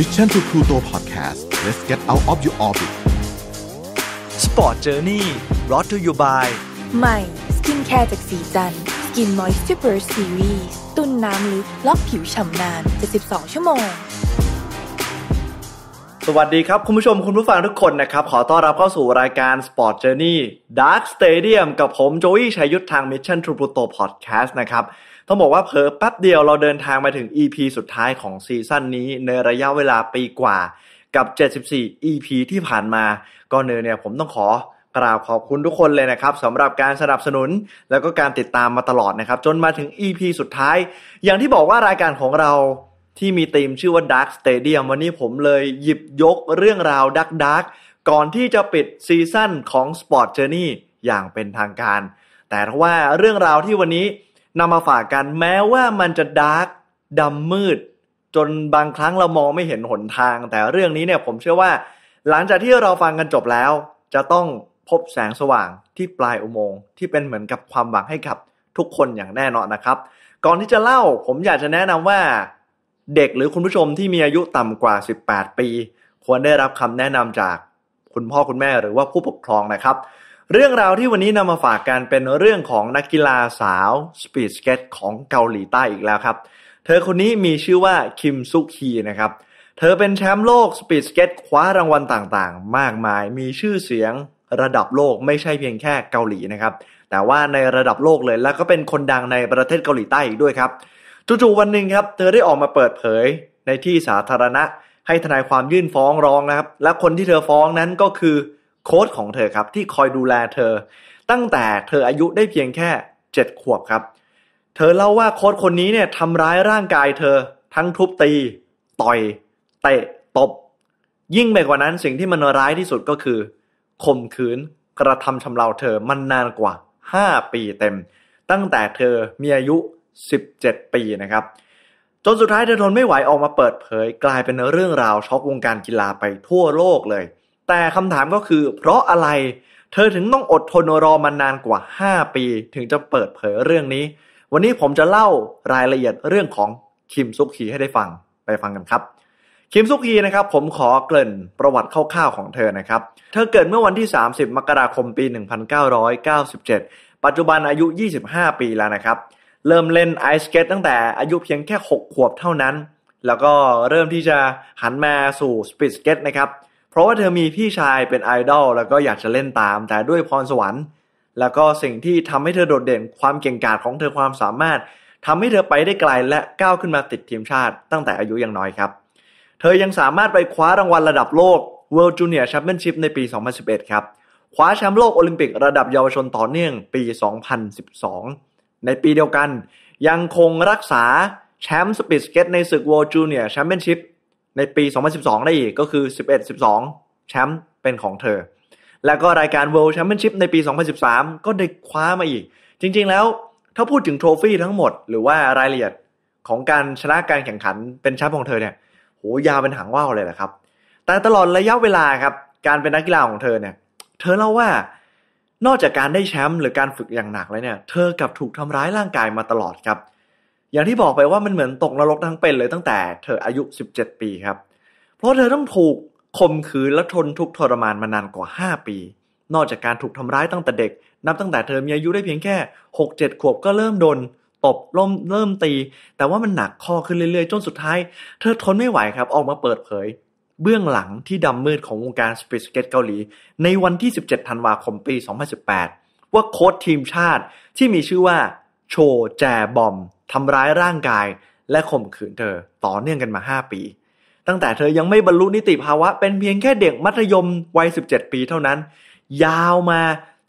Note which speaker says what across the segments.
Speaker 1: Mission to Pluto Podcast let's get out of your orbit Sport Journey brought to you by ใหม่สกินแคร์จากสีจันสกินมอยส์ซูเปอร์ซีรีส์ตุ้นน้ำลึกล็อกผิวฉ่ำนาน72 ชั่วโมง สวัสดีครับคุณผู้ชม คุณผู้ฟังทุกคนนะครับ ขอต้อนรับเข้าสู่รายการ Sport Journey Dark Stadium กับผม โจวี่ชัยยุทธทาง Mission to Pluto Podcast นะครับต้องบอกว่าเพลอแป๊บเดียวเราเดินทางมาถึง EP สุดท้ายของซีซั่นนี้ ในระยะเวลาปีกว่ากับ 74 EP ที่ผ่านมา ก็เนเนี่ยผมต้องขอกราบขอบคุณทุกคนเลยนะครับสำหรับการสนับสนุนแล้วก็การติดตามมาตลอดนะครับ จนมาถึง EP สุดท้าย อย่างที่บอกว่ารายการของเราที่มีธีมชื่อว่า Dark Stadium วันนี้ผมเลยหยิบยกเรื่องราวดักดักก่อนที่จะปิดซีซั่นของ Sport Journey อย่างเป็นทางการ แต่ว่าเรื่องราวที่วันนี้นำมาฝากกันแม้ว่ามันจะดาร์กดำมืด จนบางครั้งเรามองไม่เห็นหนทาง แต่เรื่องนี้เนี่ยผมเชื่อว่า หลังจากที่เราฟังกันจบแล้ว จะต้องพบแสงสว่างที่ปลายอุโมงค์ที่เป็นเหมือนกับความหวังให้กับทุกคนอย่างแน่นอนนะครับ ก่อนที่จะเล่าผมอยากจะแนะนำว่าเด็กหรือคุณผู้ชมที่มีอายุต่ำกว่า 18 ปี ควรได้รับคำแนะนำจากคุณพ่อคุณแม่หรือว่าผู้ปกครองนะครับเรื่องราวที่วันนี้นำมาฝากกันเป็นเรื่องของนักกีฬาสาวสปีดสเก็ตของเกาหลีใต้อีกแล้วครับเธอคนนี้มีชื่อว่าคิมซุกฮีนะครับเธอเป็นแชมป์โลกสปีดสเก็ตคว้ารางวัลต่าง ๆ มากมายมีชื่อเสียงระดับโลกไม่ใช่เพียงแค่เกาหลีนะครับแต่ว่าในระดับโลกเลยแล้วก็เป็นคนดังในประเทศเกาหลีใต้อีกด้วยครับจู่ๆวันหนึ่งครับเธอได้ออกมาเปิดเผยในที่สาธารณะให้ทนายความยื่นฟ้องร้องนะครับและคนที่เธอฟ้องนั้นก็คือโค้ชของเธอครับที่คอยดูแลเธอตั้งแต่เธออายุได้เพียงแค่ 7 ขวบครับ เธอเล่าว่าโค้ชคนนี้เนี่ยทำร้ายร่างกายเธอทั้งทุบตีต่อยเตะตบ ยิ่งไปกว่านั้นสิ่งที่มันร้ายที่สุดก็คือข่มขืนกระทำชำเราเธอมันนานกว่า 5 ปีเต็ม ตั้งแต่เธอมีอายุ 17 ปีนะครับ จนสุดท้ายเธอทนไม่ไหวออกมาเปิดเผยกลายเป็นเรื่องราวช็อกวงการกีฬาไปทั่วโลกเลยแต่คำถามก็คือ เพราะอะไรเธอถึงต้องอดทนรอมานานกว่า 5 ปี ถึงจะเปิดเผยเรื่องนี้ วันนี้ผมจะเล่ารายละเอียดเรื่องของคิมซุกฮีให้ได้ฟังไปฟังกันครับ คิมซุกฮีนะครับผมขอเกริ่นประวัติคร่าวๆของเธอนะครับ เธอเกิดเมื่อวันที่ 30 มกราคมปี 1997 ปัจจุบันอายุ 25 ปีแล้วนะครับ เริ่มเล่นไอสเกตตั้งแต่ อายุเพียงแค่ 6 ขวบเท่านั้น แล้วก็เริ่มที่จะหันมาสู่สปีดสเกตนะครับราะว่าเธอมีพี่ชายเป็นไอดอลแล้วก็อยากจะเล่นตามแต่ด้วยพรสวรรค์ แล้วก็สิ่งที่ทำให้เธอโดดเด่นความเก่งกาจของเธอความสามารถ ทำให้เธอไปได้ไกลและก้าวขึ้นมาติดทีมชาติตั้งแต่อายุยังน้อยครับ เธอยังสามารถไปคว้ารางวัลระดับโลก World Junior Championship ในปี 2011 ครับคว้าแชมป์โลกโอลิมปิกระดับเยาวชนต่อเนื่องปี 2012 ในปีเดียวกัน ยังคงรักษาแชมป์สปีดสเก็ตในศึก World Junior Championship ในปี 2012 ได้อีกก็คือ 11-12 แชมป์เป็นของเธอ แล้วก็รายการ World Championship ในปี 2013 ก็ได้คว้ามาอีก จริงๆแล้วถ้าพูดถึงโทรฟี่ทั้งหมด หรือว่ารายละเอียดของการชนะการแข่งขันเป็นแชมป์ของเธอเนี่ย โหยาวเป็นหางว่าวเลยแหละครับ แต่ตลอดระยะเวลาครับ การเป็นนักกีฬาของเธอเนี่ย เธอเล่าว่า นอกจากการได้แชมป์หรือการฝึกอย่างหนักแล้วเนี่ย เธอกับถูกทำร้ายร่างกายมาตลอดครับอย่างที่บอกไปว่ามันเหมือนตกนรกทั้งเป็นเลยตั้งแต่เธออายุ 17 ปีครับ เพราะเธอต้องถูกข่มขืนและทนทุกทรมานมานานกว่า 5 ปี นอกจากการถูกทำร้ายตั้งแต่เด็ก นับตั้งแต่เธอมีอายุได้เพียงแค่ 6-7 ขวบก็เริ่มโดน ตบล่มเริ่มตี แต่ว่ามันหนักข้อขึ้นเรื่อยๆ จนสุดท้ายเธอทนไม่ไหวครับออกมาเปิดเผย เบื้องหลังที่ดำมืดของวงการสปีดสเก็ตเกาหลีในวันที่ 17ธันวาคมปี 2018 ว่าโค้ชทีมชาติ ที่มีชื่อว่าโชแจบอมทำร้ายร่างกายและข่มขืนเธอต่อเนื่องกันมา 5 ปี ตั้งแต่เธอยังไม่บรรลุนิติภาวะ เป็นเพียงแค่เด็กมัธยมวัย 17 ปีเท่านั้น ยาวมา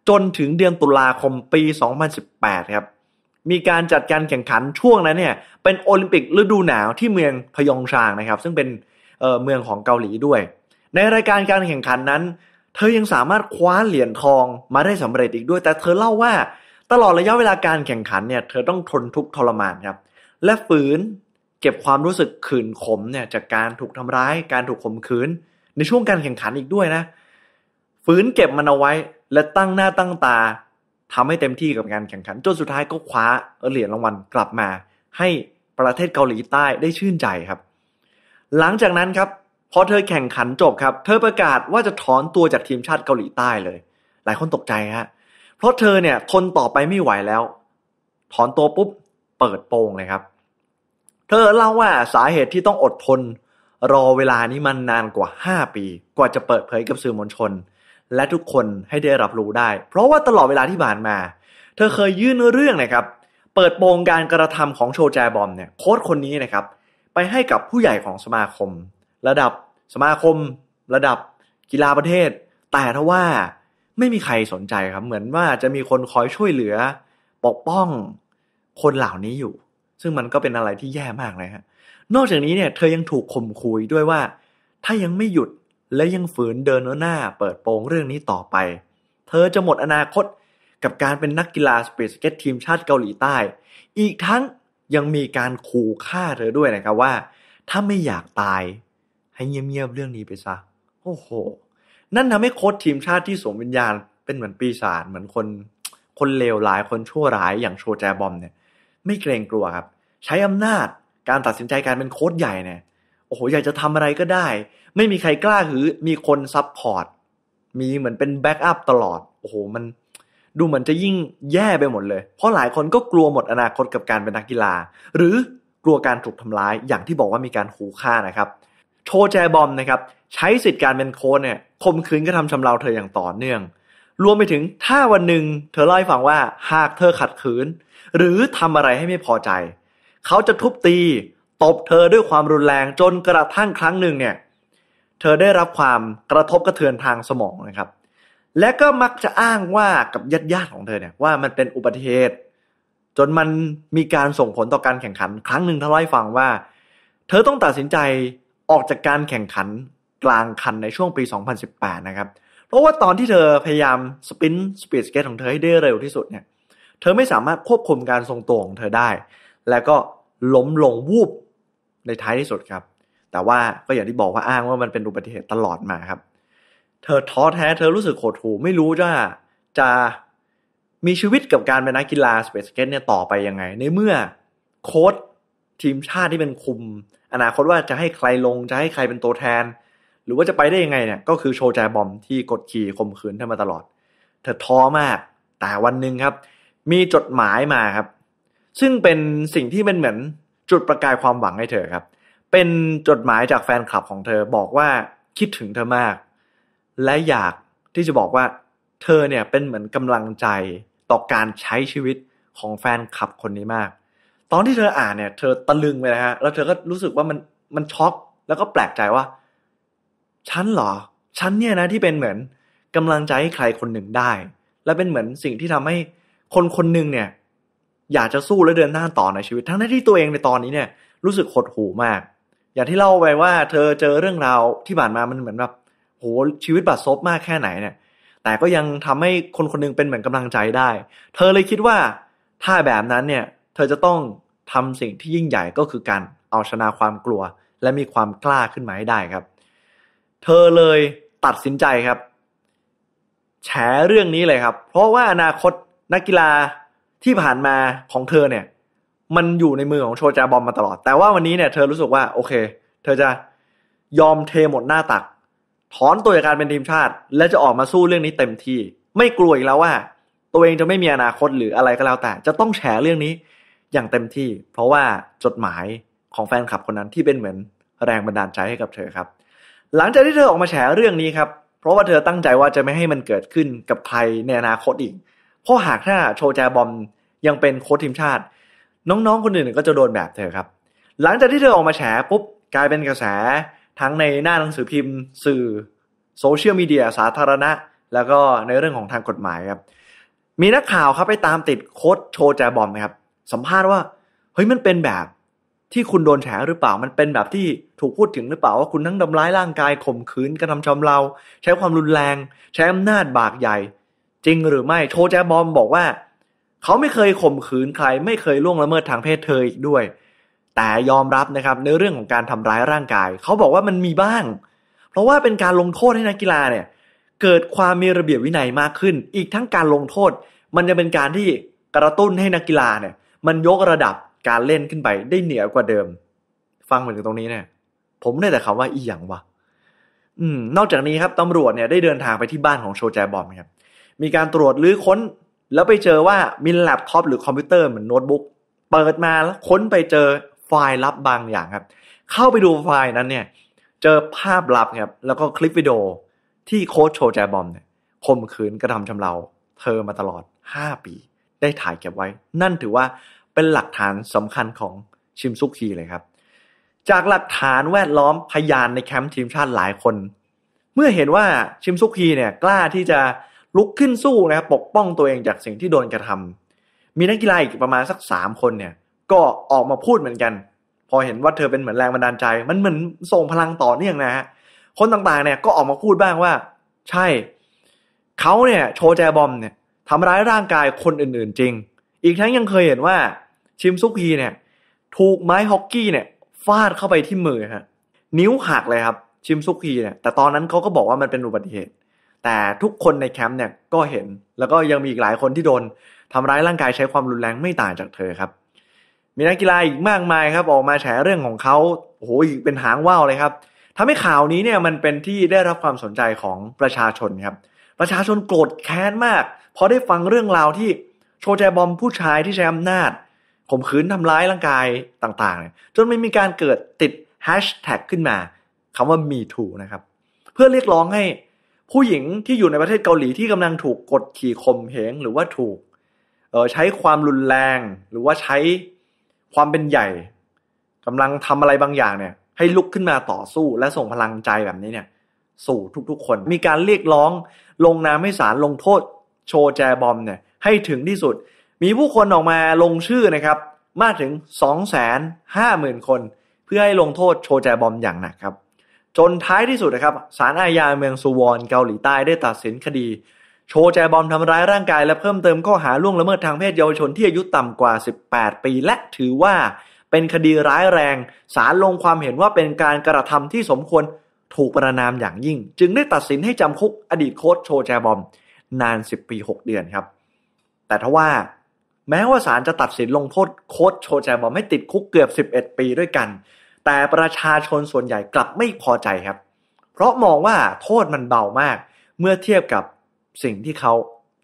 Speaker 1: จนถึงเดือนตุลาคมปี 2018 ครับ มีการจัดการแข่งขันช่วงนั้นเนี่ย เป็นโอลิมปิกฤดูหนาวที่เมืองพยองชางนะครับ ซึ่งเป็นเเมืองของเกาหลีด้วย ในรายการการแข่งขันนั้น เธอยังสามารถคว้าเหรียญทองมาได้สำเร็จอีกด้วย แต่เธอเล่าว่าตลอดระยะเวลาการแข่งขันเนี่ย เธอต้องทนทุกข์ทรมานครับและฝืนเก็บความรู้สึกขืนขมเนี่ยจากการถูกทำร้ายการถูกข่มขืนในช่วงการแข่งขันอีกด้วยนะฝืนเก็บมันเอาไว้และตั้งหน้าตั้งตา ทำให้เต็มที่กับการแข่งขันจนสุดท้ายก็คว้าเหรียญรางวัลกลับมา ให้ประเทศเกาหลีใต้ได้ชื่นใจครับ หลังจากนั้นครับพอเธอแข่งขันจบครับ เธอประกาศว่าจะถอนตัวจากทีมชาติเกาหลีใต้เลย หลายคนตกใจฮะเเพราะเธอเนี่ยทนต่อไปไม่ไหวแล้ว ถอนตัวปุ๊บเปิดโปงเลยครับ เธอเล่าว่าสาเหตุที่ต้องอดทนรอเวลานี้มันนานกว่า 5 ปี กว่าจะเปิดเผยกับสื่อมวลชน และทุกคนให้ได้รับรู้ได้ เพราะว่าตลอดเวลาที่ผ่านมา เธอเคยยื่นเรื่องนะครับ เปิดโปงการกระทำของโชแจบอมเนี่ยโค้ชคนนี้นะครับ ไปให้กับผู้ใหญ่ของสมาคม ระดับสมาคม ระดับกีฬาประเทศ แต่ทว่าไม่มีใครสนใจครับ เหมือนว่าจะมีคนคอยช่วยเหลือ ปกป้องคนเหล่านี้อยู่ ซึ่งมันก็เป็นอะไรที่แย่มากเลยฮะนอกจากนี้เนี่ย เธอยังถูกข่มขู่ด้วยว่า ถ้ายังไม่หยุดและยังฝืนเดินหน้า เปิดโปงเรื่องนี้ต่อไป เธอจะหมดอนาคตกับการเป็นนักกีฬาสปีดสเก็ตทีมชาติเกาหลีใต้ อีกทั้งยังมีการขู่ฆ่าเธอด้วยนะครับว่าถ้าไม่อยากตาย ให้เงียบๆเรื่องนี้ไปซะโอ้โหนั่นทำให้โค้ชทีมชาติที่สวมวิญญาณ เป็นเหมือนปีศาจเหมือนคนคนเลวร้ายคนชั่วร้ายอย่างโชแจบอมเนี่ย ไม่เกรงกลัวครับ ใช้อำนาจการตัดสินใจการเป็นโค้ชใหญ่เนี่ยโอ้โหอยากจะทำอะไรก็ได้ ไม่มีใครกล้าหือ มีคนซับพอร์ตมีเหมือนเป็นแบ็กอัพตลอดโอ้โหมันดูเหมือนจะยิ่งแย่ไปหมดเลย เพราะหลายคนก็กลัวหมดอนาคตกับการเป็นนักกีฬา หรือกลัวการถูกทำร้ายอย่างที่บอกว่ามีการขู่ฆ่านะครับโชแจบอมนะครับใช้สิทธิ์การเป็นโค้ชเนี่ยข่มขืนกระทำชำเราเธออย่างต่อเนื่อง รวมไปถึงถ้าวันหนึ่งเธอเล่าให้ฟังว่าหากเธอขัดขืน หรือทำอะไรให้ไม่พอใจ เขาจะทุบตีตบเธอด้วยความรุนแรงจนกระทั่งครั้งหนึ่งเนี่ยเธอได้รับความกระทบกระเทือนทางสมองนะครับ และก็มักจะอ้างว่ากับญาติญาติของเธอเนี่ยว่ามันเป็นอุบัติเหตุจนมันมีการส่งผลต่อการแข่งขัน ครั้งหนึ่งเธอเล่าให้ฟังว่า เธอต้องตัดสินใจออกจากการแข่งขันกลางคันในช่วงปี 2018 นะครับ เพราะว่าตอนที่เธอพยายามสปินสปีดสเกตของเธอให้ได้เร็วที่สุดเนี่ย เธอไม่สามารถควบคุมการทรงตัวของเธอได้ แล้วก็ล้มลงวูบในท้ายที่สุดครับ แต่ว่าก็อย่างที่บอกว่าอ้างว่ามันเป็นอุบัติเหตุตลอดมาครับ เธอท้อแท้เธอรู้สึกโหดหู่ไม่รู้ว่าจะมีชีวิตกับการเป็นนักกีฬาสเปซเกตเนี่ยต่อไปยังไง ในเมื่อโค้ชทีมชาติที่เป็นคุมอนาคตว่าจะให้ใครลงจะให้ใครเป็นตัวแทน หรือว่าจะไปได้ยังไงเนี่ยก็คือโชว์แจบอมที่กดขี่ข่มขืนเธอมาตลอด เธอท้อมากแต่วันหนึ่งครับ มีจดหมายมาครับ ซึ่งเป็นสิ่งที่เป็นเหมือนจุดประกายความหวังให้เธอครับ เป็นจดหมายจากแฟนคลับของเธอบอกว่าคิดถึงเธอมาก และอยากที่จะบอกว่าเธอเนี่ยเป็นเหมือนกำลังใจต่อการใช้ชีวิตของแฟนคลับคนนี้มากตอนที่เธออ่านเนี่ยเธอตะลึงไปนะฮะแล้วเธอก็รู้สึกว่ามันมันช็อก แล้วก็แปลกใจว่าฉันเหรอฉันเนี่ยนะที่เป็นเหมือนกำลังใจให้ใครคนหนึ่งได้ และเป็นเหมือนสิ่งที่ทำให้คนคนหนึ่งเนี่ย อยากจะสู้และเดินหน้าต่อในชีวิตทั้งที่ตัวเองในตอนนี้เนี่ย รู้สึกหดหู่มาก อย่างที่เล่าไปว่าเธอเจอเรื่องราวที่ผ่านมามันเหมือนแบบโหชีวิตบาดซบมากแค่ไหนเนี่ย แต่ก็ยังทำให้คนคนนึงเป็นเหมือนกำลังใจได้ เธอเลยคิดว่าถ้าแบบนั้นเนี่ยธอจะต้องทำสิ่งที่ยิ่งใหญ่ก็คือการเอาชนะความกลัวและมีความกล้าขึ้นมาให้ได้ครับ เธอเลยตัดสินใจครับ แฉเรื่องนี้เลยครับ เพราะว่าอนาคตนักกีฬาที่ผ่านมาของเธอเนี่ย มันอยู่ในมือของโชจาบอมมาตลอด แต่ว่าวันนี้เนี่ย เธอรู้สึกว่าโอเค เธอจะยอมเทหมดหน้าตัก ถอนตัวจากการเป็นทีมชาติ และจะออกมาสู้เรื่องนี้เต็มที่ไม่กลัวอีกแล้วว่า ตัวเองจะไม่มีอนาคตหรืออะไรก็แล้วแต่ จะต้องแฉเรื่องนี้อย่างเต็มที่เพราะว่าจดหมายของแฟนคลับคนนั้นที่เป็นเหมือนแรงบันดาลใจให้กับเธอครับ หลังจากที่เธอออกมาแฉเรื่องนี้ครับเพราะว่าเธอตั้งใจว่าจะไม่ให้มันเกิดขึ้นกับใครในอนาคตอีกเพราะหากถ้าโชจาบอมยังเป็นโค้ชทีมชาติ น้องๆ คนอื่นก็จะโดนแบบเธอครับ หลังจากที่เธอออกมาแฉปุ๊บกลายเป็นกระแสทั้งในหน้าหนังสือพิมพ์ สื่อโซเชียลมีเดียสาธารณะแล้วก็ในเรื่องของทางกฎหมายครับมีนักข่าวครับไปตามติดโค้ชโชจาบอมครับสัมภาษณ์ว่าเฮ้ยมันเป็นแบบที่คุณโดนแฉหรือเปล่ามันเป็นแบบที่ถูกพูดถึงหรือเปล่าว่าคุณทั้งทำร้ายร่างกายข่มขืนกระทำชำเราใช้ความรุนแรง ใช้อำนาจบากใหญ่ จริงหรือไม่โชแจบอมบอกว่า เขาไม่เคยข่มขืนใครไม่เคยล่วงละเมิดทางเพศเธออีกด้วย แต่ยอมรับนะครับในเรื่องของการทำร้ายร่างกาย เขาบอกว่ามันมีบ้าง เพราะว่าเป็นการลงโทษให้นักกีฬาเนี่ยเกิดความมีระเบียบวินัยมากขึ้น อีกทั้งการลงโทษมันจะเป็นการที่กระตุ้นให้นักกีฬาเนี่ยมันยกระดับการเล่นขึ้นไป ได้เหนือกว่าเดิม ฟังเหมือนถึงตรงนี้เนี่ย ผมได้แต่คำว่าอีหยังวะอืม นอกจากนี้ครับตำรวจเนี่ยได้เดินทางไปที่บ้านของโชแจบอมครับ มีการตรวจลื้อค้น แล้วไปเจอว่ามีแล็ปท็อป หรือคอมพิวเตอร์เหมือนโน้ตบุ๊กเปิดมาแล้วค้นไปเจอไฟล์ลับบางอย่างครับ เข้าไปดูไฟล์นั้นเนี่ย เจอภาพลับครับแล้วก็คลิปวิดีโอที่โค้ชโชแจบอมเนี่ยข่มขืนกระทำชำเรา เธอมาตลอด 5 ปีได้ถ่ายเก็บไว้ นั่นถือว่าเป็นหลักฐานสำคัญของชิมซุกฮีเลยครับ จากหลักฐานแวดล้อมพยานในแคมป์ทีมชาติหลายคน เมื่อเห็นว่าชิมซุกฮีเนี่ยกล้าที่จะลุกขึ้นสู้นะครับปกป้องตัวเองจากสิ่งที่โดนกระทำ มีนักกีฬาอีกประมาณสักสามคนเนี่ย ก็ออกมาพูดเหมือนกัน พอเห็นว่าเธอเป็นเหมือนแรงบันดาลใจ มันเหมือนส่งพลังต่อเนื่องนะฮะ คนต่างๆเนี่ยก็ออกมาพูดบ้างว่า ใช่เขาเนี่ยโชแจบอมเนี่ยทำร้ายร่างกายคนอื่นๆจริง อีกทั้งยังเคยเห็นว่าชิมซุกฮีเนี่ยถูกไม้ฮอกกี้เนี่ยฟาดเข้าไปที่มือฮะนิ้วหักเลยครับ ชิมซุกฮีเนี่ยแต่ตอนนั้นเขาก็บอกว่ามันเป็นอุบัติเหตุ แต่ทุกคนในแคมป์เนี่ยก็เห็นแล้วก็ยังมีอีกหลายคนที่โดนทำร้ายร่างกายใช้ความรุนแรงไม่ต่างจากเธอครับ มีนักกีฬาอีกมากมายครับ ออกมาแฉเรื่องของเขาโอ้โหเป็นหางว่าวเลยครับทำให้ข่าวนี้เนี่ยมันเป็นที่ได้รับความสนใจของประชาชนครับประชาชนโกรธแค้นมากพอได้ฟังเรื่องราวที่โชแจบอมผู้ชายที่ใช้อำนาจข่มขืนทำร้ายร่างกายต่างๆ จนไม่มีการเกิดติดแฮชแท็กขึ้นมา คำว่ามีถูนะครับ เพื่อเรียกร้องให้ผู้หญิงที่อยู่ในประเทศเกาหลีที่กำลังถูกกดขี่ข่มเหงหรือว่าถูก ใช้ความรุนแรงหรือว่าใช้ความเป็นใหญ่ กำลังทำอะไรบางอย่างเนี่ยให้ลุกขึ้นมาต่อสู้ และส่งพลังใจแบบนี้เนี่ยสู่ทุกๆคนมีการเรียกร้องลงนามให้ศาลลงโทษโชแจบอมเนี่ยให้ถึงที่สุด มีผู้คนออกมาลงชื่อนะครับมากถึง 250,000 คน เพื่อให้ลงโทษโชแจบอมอย่างหนักครับ จนท้ายที่สุดนะครับศาลอาญาเมืองสุวรรณเกาหลีใต้ได้ตัดสินคดี โชแจบอมทำร้ายร่างกายและเพิ่มเติมข้อหาล่วงละเมิดทางเพศเยาวชนที่อายุต่ำกว่า 18 ปี และถือว่าเป็นคดีร้ายแรงศาลลงความเห็นว่าเป็นการกระทำที่สมควรถูกประนามอย่างยิ่ง จึงได้ตัดสินให้จำคุกอดีตโค้ชโชแจบอมนาน 10 ปี 6 เดือนครับ แต่ถ้าว่า แม้ว่าศาลจะตัดสินลงโทษโค้ชโชแจบอกไม่ติดคุกเกือบ 11 ปีด้วยกัน แต่ประชาชนส่วนใหญ่กลับไม่พอใจครับ เพราะมองว่าโทษมันเบามาก เมื่อเทียบกับสิ่งที่เขา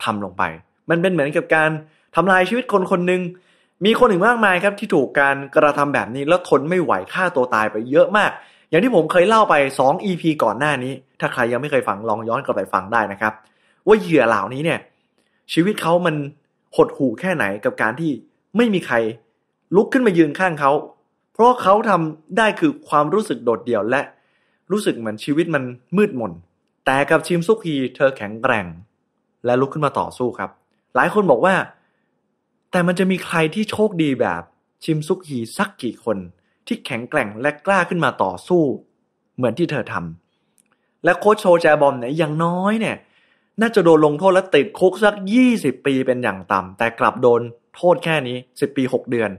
Speaker 1: ทำลงไป มันเป็นเหมือนกับการทำลายชีวิตคนคนหนึ่งมีคนอื่นมากมายครับที่ถูกการกระทำแบบนี้ แล้วทนไม่ไหวฆ่าตัวตายไปเยอะมาก อย่างที่ผมเคยเล่าไป 2 EP ก่อนหน้านี้ ถ้าใครยังไม่เคยฟังลองย้อนกลับไปฟังได้นะครับว่าเหยื่อเหล่านี้เนี่ยชีวิตเขามันหดหู่แค่ไหนกับการที่ไม่มีใครลุกขึ้นมายืนข้างเขา เพราะเขาทำได้คือความรู้สึกโดดเดี่ยวและรู้สึกเหมือนชีวิตมันมืดมนแต่กับชิมซุกฮีเธอแข็งแกร่ง และลุกขึ้นมาต่อสู้ครับ หลายคนบอกว่า แต่มันจะมีใครที่โชคดีแบบชิมซุกฮีสักกี่คนที่แข็งแกร่งและกล้าขึ้นมาต่อสู้ เหมือนที่เธอทำ และโค้ชโชแจบอมเนี่ยอย่างน้อยเนี่ยน่าจะโดนลงโทษและติดคุกสัก 20 ปีเป็นอย่างต่ำแต่กลับโดนโทษแค่นี้ 10 ปี 6 เดือน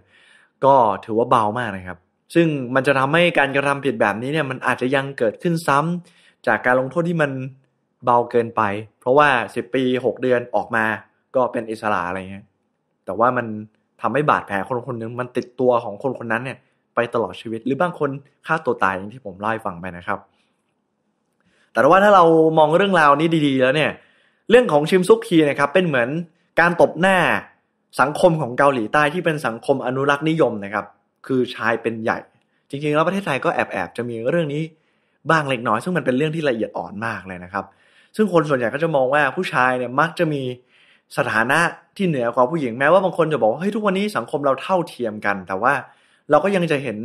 Speaker 1: ก็ถือว่าเบามากนะครับ ซึ่งมันจะทำให้การกระทำผิดแบบนี้เนี่ยมันอาจจะยังเกิดขึ้นซ้ำจากการลงโทษที่มันเบาเกินไป เพราะว่า 10 ปี 6 เดือนออกมาก็เป็นอิสระอะไรเงี้ยแต่ว่ามันทำให้บาดแผลคนคนนึงมันติดตัวของคนคนนั้นเนี่ยไปตลอดชีวิตหรือบางคนฆ่าตัวตายอย่างที่ผมเล่าให้ฟังไปนะครับ แต่ว่าถ้าเรามองเรื่องราวนี้ดี ๆ แล้วเนี่ยเรื่องของชิมซุกคีนะครับเป็นเหมือนการตบหน้าสังคมของเกาหลีใต้ที่เป็นสังคมอนุรักษ์นิยมนะครับคือชายเป็นใหญ่ จริงๆแล้วประเทศไทยก็แอบๆจะมีเรื่องนี้บ้างเล็กน้อยซึ่งมันเป็นเรื่องที่ละเอียดอ่อนมากเลยนะครับ ซึ่งคนส่วนใหญ่ก็จะมองว่าผู้ชายเนี่ยมักจะมีสถานะที่เหนือกว่าผู้หญิงแม้ว่าบางคนจะบอกว่าเฮ้ยทุกวันนี้สังคมเราเท่าเทียมกัน แต่ว่าเราก็ยังจะเห็น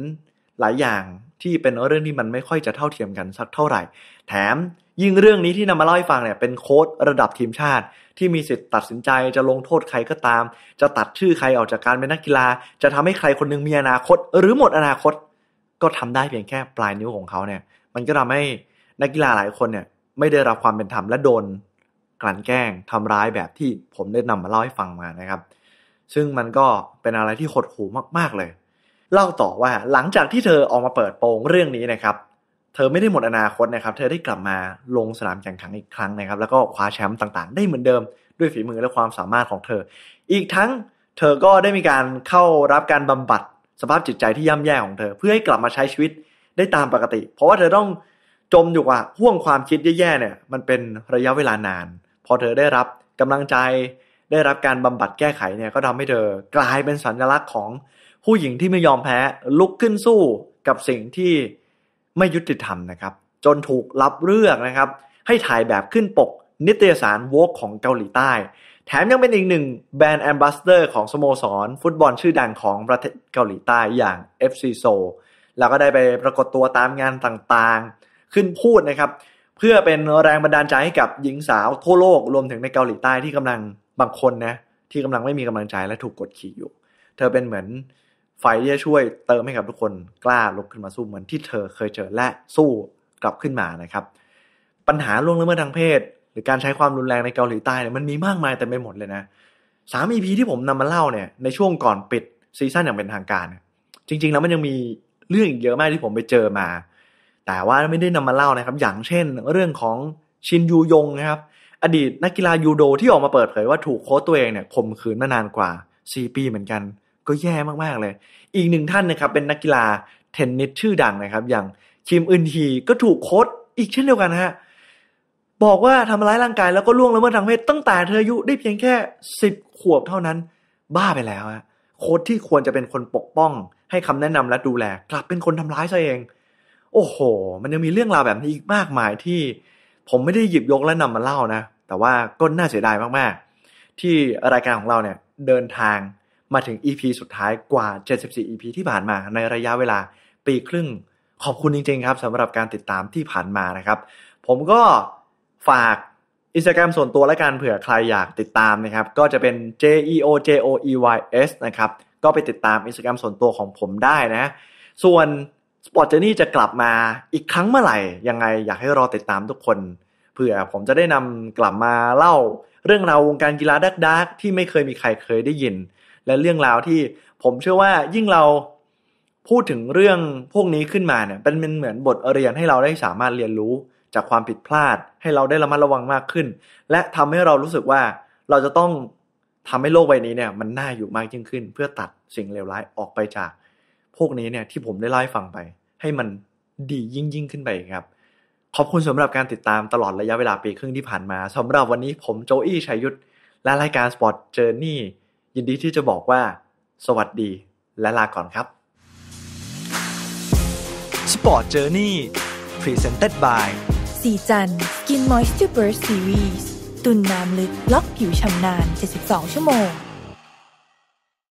Speaker 1: หลายอย่างที่เป็นเรื่องที่มันไม่ค่อยจะเท่าเทียมกันสักเท่าไหร่ แถมยิ่งเรื่องนี้ที่นำมาเล่าให้ฟังเนี่ยเป็นโค้ดระดับทีมชาติ ที่มีสิทธิ์ตัดสินใจจะลงโทษใครก็ตาม จะตัดชื่อใครออกจากการเป็นนักกีฬา จะทำให้ใครคนนึงมีอนาคต หรือหมดอนาคต ก็ทำได้เพียงแค่ปลายนิ้วของเขาเนี่ยมันก็ทำให้นักกีฬาหลายคนเนี่ย ไม่ได้รับความเป็นธรรมและโดน กลั่นแกล้งทำร้ายแบบที่ผมได้นำมาเล่าให้ฟังมานะครับ ซึ่งมันก็เป็นอะไรที่หดหู่มากๆเลย เล่าต่อว่าหลังจากที่เธอออกมาเปิดโปงเรื่องนี้นะครับเธอไม่ได้หมดอนาคตนะครับ เธอได้กลับมาลงสนามแข่งขันอีกครั้งนะครับ แล้วก็คว้าแชมป์ต่างๆ ได้เหมือนเดิมด้วยฝีมือและความสามารถของเธอ อีกทั้งเธอก็ได้มีการเข้ารับการบำบัดสภาพจิตใจที่ย่ำแย่ของเธอเพื่อให้กลับมาใช้ชีวิตได้ตามปกติ เพราะว่าเธอต้องจมอยู่กับห่วงความคิดแย่ๆเนี่ยมันเป็นระยะเวลานาน พอเธอได้รับกำลังใจได้รับการบำบัดแก้ไขเนี่ยก็ทำให้เธอกลายเป็นสัญลักษณ์ของผู้หญิงที่ไม่ยอมแพ้ลุกขึ้นสู้กับสิ่งที่ไม่ยุติธรรมนะครับ จนถูกรับเรื่องนะครับ ให้ถ่ายแบบขึ้นปกนิตยสารวอกของเกาหลีใต้ แถมยังเป็นอีกหนึ่งแบรนด์แอมบาสเตอร์ของสโมสร ฟุตบอลชื่อดังของประเทศเกาหลีใต้อย่าง FC s o แล้วก็ได้ไปปรากฏตัวตามงานต่างๆขึ้นพูดนะครับ เพื่อเป็นแรงบันดาลใจให้กับหญิงสาวทั่วโลกรวมถึงในเกาหลีใต้ที่กำลังบางคนนะที่กำลังไม่มีกำลังใจและถูกกดขี่อยู่ เธอเป็นเหมือนไฟที่จะช่วยเติมให้กับทุกคนกล้าลุกขึ้นมาสู้เหมือนที่เธอเคยเจอและสู้กลับขึ้นมานะครับ ปัญหาล่วงละเมิดทางเพศ หรือการใช้ความรุนแรงในเกาหลีใต้เนี่ยมันมีมากมายแต่ไม่หมดเลยนะสามอีพีที่ผมนำมาเล่าเนี่ยในช่วงก่อนปิดซีซั่นอย่างเป็นทางการ จริงๆ แล้วมันยังมีเรื่องอีกเยอะมากที่ผมไปเจอมา แต่ว่าไม่ได้นำมาเล่านะครับอย่างเช่นเรื่องของชินยูยงนะครับอดีตนักกีฬายูโดที่ออกมาเปิดเผยว่าถูกโค้ชตัวเองเนี่ยข่มขืนมานานกว่า4ปีเหมือนกัน็แย่มากๆเลย อีกหนึ่งท่านนะครับเป็นนักกีฬาเทนนิสชื่อดังนะครับ อย่าง คิมอึนฮีก็ถูกโค้ดอีกเช่นเดียวกันฮะบอกว่าทำร้ายร่างกายแล้วก็ล่วงละเมิดทางเพศตั้งแต่เธออายุได้เพียงแค่สิบขวบเท่านั้น บ้าไปแล้วฮะโค้ดที่ควรจะเป็นคนปกป้องให้คำแนะนำและดูแลกลับเป็นคนทำร้ายซะเอง โอ้โห มันยังมีเรื่องราวแบบนี้อีกมากมายที่ผมไม่ได้หยิบยกและนำมาเล่านะแต่ว่าก็น่าเสียดายมากๆ ที่รายการของเราเนี่ยเดินทางมาถึง EP สุดท้ายกว่า 74 EP ที่ผ่านมาในระยะเวลาปีครึ่งขอบคุณจริง ๆครับสำหรับการติดตามที่ผ่านมานะครับผมก็ฝากอินสตาแกรมส่วนตัวและการเผื่อใครอยากติดตามนะครับก็จะเป็น J E O J O E Y S นะครับก็ไปติดตามอินสตาแกรมส่วนตัวของผมได้นะส่วนสปอตเจนี่จะกลับมาอีกครั้งเมื่อไหร่ยังไงอยากให้รอติดตามทุกคนเผื่อผมจะได้นำกลับมาเล่าเรื่องราววงการกีฬาดักดักที่ไม่เคยมีใครเคยได้ยินและเรื่องราวที่ผมเชื่อว่ายิ่งเราพูดถึงเรื่องพวกนี้ขึ้นมาเนี่ยเป็นเหมือนบทเรียนให้เราได้สามารถเรียนรู้จากความผิดพลาด ให้เราได้ระมัดระวังมากขึ้น และทำให้เรารู้สึกว่าเราจะต้องทำให้โลกใบนี้เนี่ยมันน่าอยู่มากยิ่งขึ้น เพื่อตัดสิ่งเลวร้ายออกไปจาก พวกนี้เนี่ยที่ผมได้เล่าให้ฟังไป ให้มันดียิ่งยิ่งขึ้นไปครับ ขอบคุณสำหรับการติดตามตลอดระยะเวลาปีครึ่งที่ผ่านมา สำหรับวันนี้ผมโจอี้ชัยยุทธและรายการ Sport Journey ยินดีที่จะบอกว่าสวัสดีและลาก่อนครับ Sport Journey Presented by สีจัน Skin Moisture Burst Series ตุนน้ำลึกล็อกผิวชำนาน72 ชั่วโมง